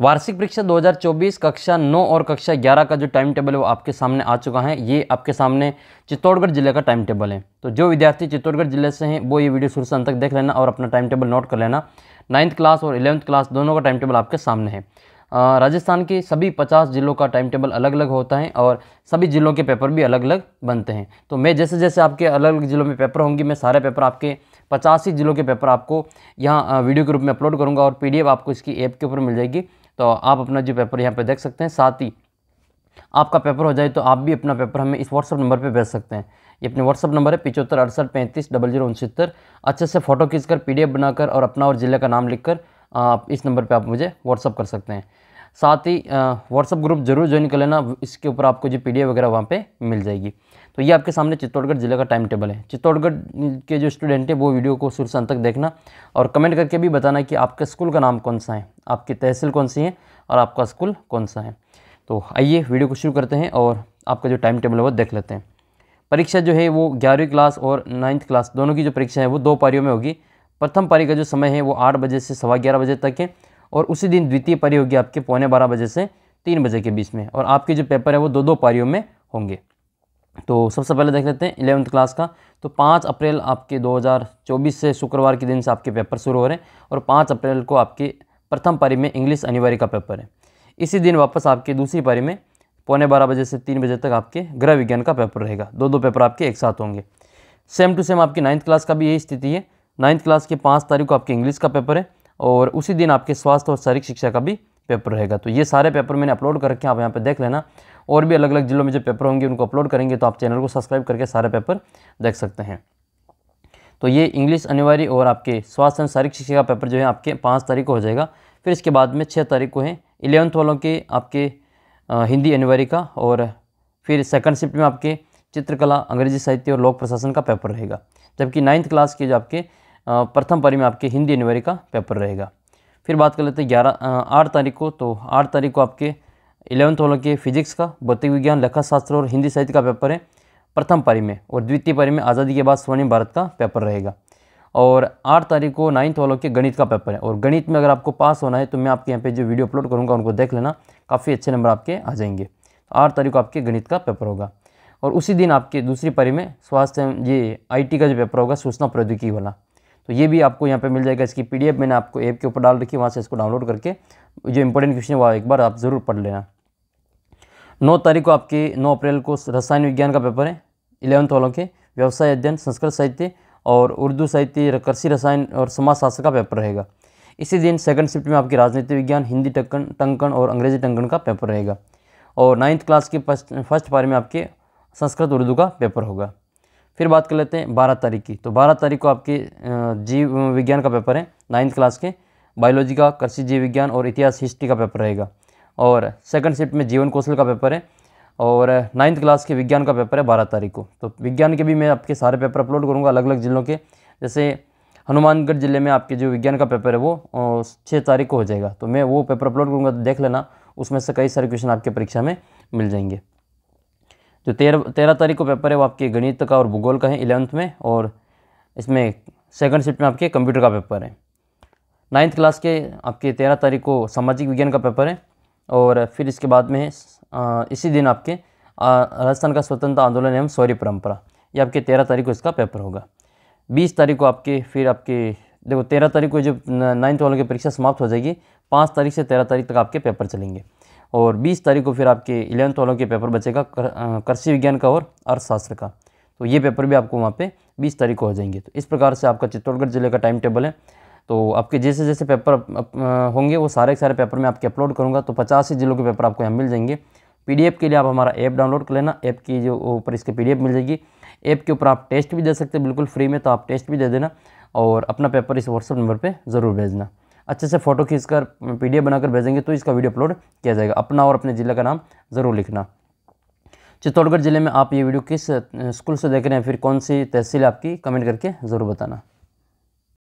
वार्षिक परीक्षा 2024 कक्षा 9 और कक्षा 11 का जो टाइम टेबल है वो आपके सामने आ चुका है ये आपके सामने चित्तौड़गढ़ जिले का टाइम टेबल है तो जो विद्यार्थी चित्तौड़गढ़ जिले से हैं वो ये वीडियो शुरू से अंत तक देख लेना और अपना टाइम टेबल नोट कर लेना नाइन्थ क्लास और इलेवंथ क्लास दोनों का टाइम टेबल आपके सामने है राजस्थान के सभी पचास जिलों का टाइम टेबल अलग अलग होता है और सभी जिलों के पेपर भी अलग अलग बनते हैं तो मैं जैसे जैसे आपके अलग अलग जिलों में पेपर होंगे मैं सारे पेपर आपके पचासी जिलों के पेपर आपको यहाँ वीडियो के रूप में अपलोड करूँगा और पी आपको इसकी ऐप के ऊपर मिल जाएगी तो आप अपना जो पेपर यहाँ पर देख सकते हैं साथ ही आपका पेपर हो जाए तो आप भी अपना पेपर हमें इस व्हाट्सअप नंबर पर भेज सकते हैं ये अपने व्हाट्सअप नंबर है पिचहत्तर अड़सठ पैंतीस डबल जीरो उनसत्तर अच्छे से फ़ोटो खींचकर पीडीएफ बनाकर और अपना और ज़िले का नाम लिखकर आप इस नंबर पे आप मुझे व्हाट्सअप कर सकते हैं साथ ही व्हाट्सअप ग्रुप जरूर ज्वाइन कर लेना इसके ऊपर आपको जो पी वगैरह वहाँ पे मिल जाएगी तो ये आपके सामने चित्तौड़गढ़ जिले का टाइम टेबल है चित्तौड़गढ़ के जो स्टूडेंट हैं वो वीडियो को शुरू से अंत तक देखना और कमेंट करके भी बताना कि आपके स्कूल का नाम कौन सा है आपकी तहसील कौन सी है और आपका स्कूल कौन सा है तो आइए वीडियो को शुरू करते हैं और आपका जो टाइम टेबल है वो देख लेते हैं परीक्षा जो है वो ग्यारहवीं क्लास और नाइन्थ क्लास दोनों की जो परीक्षा है वो दो पारियों में होगी प्रथम पारी का जो समय है वो आठ बजे से सवा ग्यारह बजे तक है और उसी दिन द्वितीय पारी होगी आपके पौने बारह बजे से तीन बजे के बीच में और आपके जो पेपर है वो दो दो पारियों में होंगे तो सबसे पहले देख लेते हैं इलेवंथ क्लास का तो पाँच अप्रैल आपके 2024 से शुक्रवार के दिन से आपके पेपर शुरू हो रहे हैं और पाँच अप्रैल को आपकी प्रथम पारी में इंग्लिश अनिवार्य का पेपर है इसी दिन वापस आपके दूसरी पारी में पौने बारह बजे से तीन बजे तक आपके गृह विज्ञान का पेपर रहेगा दो दो पेपर आपके एक साथ होंगे सेम टू सेम आपकी नाइन्थ क्लास का भी यही स्थिति है नाइन्थ क्लास की पाँच तारीख को आपके इंग्लिश का पेपर है और उसी दिन आपके स्वास्थ्य और शारीरिक शिक्षा का भी पेपर रहेगा तो ये सारे पेपर मैंने अपलोड कर रखे हैं आप यहाँ पर देख लेना और भी अलग अलग ज़िलों में जो पेपर होंगे उनको अपलोड करेंगे तो आप चैनल को सब्सक्राइब करके सारे पेपर देख सकते हैं तो ये इंग्लिश अनिवार्य और आपके स्वास्थ्य एवं शारीरिक शिक्षा का पेपर जो है आपके पाँच तारीख को हो जाएगा फिर इसके बाद में छः तारीख को है इलेवंथ वालों के आपके हिंदी अनिवार्य का और फिर सेकंड शिफ्ट में आपके चित्रकला अंग्रेजी साहित्य और लोक प्रशासन का पेपर रहेगा जबकि नाइन्थ क्लास के जो आपके प्रथम पारी में आपके हिंदी अनिवार्य का पेपर रहेगा फिर बात कर लेते हैं ग्यारह आठ तारीख को तो आठ तारीख को आपके इलेवंथ वालों के फिजिक्स का भौतिक विज्ञान लेखा शास्त्र और हिंदी साहित्य का पेपर है प्रथम पारी में और द्वितीय पारी में आज़ादी के बाद स्वर्णिम भारत का पेपर रहेगा और आठ तारीख को नाइन्थ वालों के गणित का पेपर है और गणित में अगर आपको पास होना है तो मैं आपके यहाँ पे जो वीडियो अपलोड करूँगा उनको देख लेना काफ़ी अच्छे नंबर आपके आ जाएंगे आठ तारीख को आपके गणित का पेपर होगा और उसी दिन आपके दूसरी पारी में स्वास्थ्य ये आईटी का जो पेपर होगा सूचना प्रौद्योगिकी वाला तो ये भी आपको यहाँ पे मिल जाएगा इसकी पीडीएफ मैंने आपको ऐप के ऊपर डाल रखी है वहाँ से इसको डाउनलोड करके जो इंपॉर्टेंट क्वेश्चन है वह एक बार आप ज़रूर पढ़ लेना नौ तारीख को आपके नौ अप्रैल को रसायन विज्ञान का पेपर है इलेवंथ वालों के व्यवसाय अध्ययन संस्कृत साहित्य और उर्दू साहित्य कृषि रसायन और समाजशास्त्र का पेपर रहेगा इसी दिन सेकंड शिफ्ट में आपकी राजनीति विज्ञान हिंदी टक्कन टंकन और अंग्रेजी टंकन का पेपर रहेगा और नाइन्थ क्लास के फर्स्ट फर्स्ट पारी में आपके संस्कृत उर्दू का पेपर होगा फिर बात कर लेते हैं बारह तारीख की तो बारह तारीख को आपके जीव विज्ञान का पेपर है नाइन्थ क्लास के बायोलॉजी का कृषि जीव विज्ञान और इतिहास हिस्ट्री का पेपर रहेगा और सेकंड शिफ्ट में जीवन कौशल का पेपर है और नाइन्थ क्लास के विज्ञान का पेपर है बारह तारीख को तो विज्ञान के भी मैं आपके सारे पेपर अपलोड करूँगा अलग अलग ज़िलों के जैसे हनुमानगढ़ ज़िले में आपके जो विज्ञान का पेपर है वो छः तारीख को हो जाएगा तो मैं वो पेपर अपलोड करूँगा तो देख लेना उसमें से कई सारे क्वेश्चन आपके परीक्षा में मिल जाएंगे जो तेरह तेरह तारीख को पेपर है वो आपके गणित का और भूगोल का है इलेवंथ में और इसमें सेकंड शिफ्ट में आपके कंप्यूटर का पेपर है नाइन्थ क्लास के आपके तेरह तारीख को सामाजिक विज्ञान का पेपर है और फिर इसके बाद में इसी दिन आपके राजस्थान का स्वतंत्र आंदोलन एवं सौर्य परंपरा ये आपके तेरह तारीख को इसका पेपर होगा बीस तारीख को आपके फिर आपके देखो तेरह तारीख को जब नाइन्थ वालों की परीक्षा समाप्त हो जाएगी पाँच तारीख से तेरह तारीख तक आपके पेपर चलेंगे और 20 तारीख को फिर आपके इलेवंथ वालों के पेपर बचेगा कृषि विज्ञान का और अर्थशास्त्र का तो ये पेपर भी आपको वहाँ पे 20 तारीख को हो जाएंगे तो इस प्रकार से आपका चित्तौड़गढ़ जिले का टाइम टेबल है तो आपके जैसे जैसे पेपर होंगे वो सारे के सारे पेपर मैं आपके अपलोड करूँगा तो पचास जिलों के पेपर आपको यहाँ मिल जाएंगे पी के लिए आप हमारा ऐप डाउनलोड कर लेना ऐप की जो ऊपर इसके पी मिल जाएगी ऐप के ऊपर आप टेस्ट भी दे सकते हैं बिल्कुल फ्री में तो आप टेस्ट भी दे देना और अपना पेपर इस व्हाट्सअप नंबर पर ज़रूर भेजना अच्छे से फ़ोटो खींचकर पीडीएफ बनाकर भेजेंगे तो इसका वीडियो अपलोड किया जाएगा अपना और अपने ज़िले का नाम ज़रूर लिखना चित्तौड़गढ़ ज़िले में आप ये वीडियो किस स्कूल से देख रहे हैं फिर कौन सी तहसील आपकी कमेंट करके ज़रूर बताना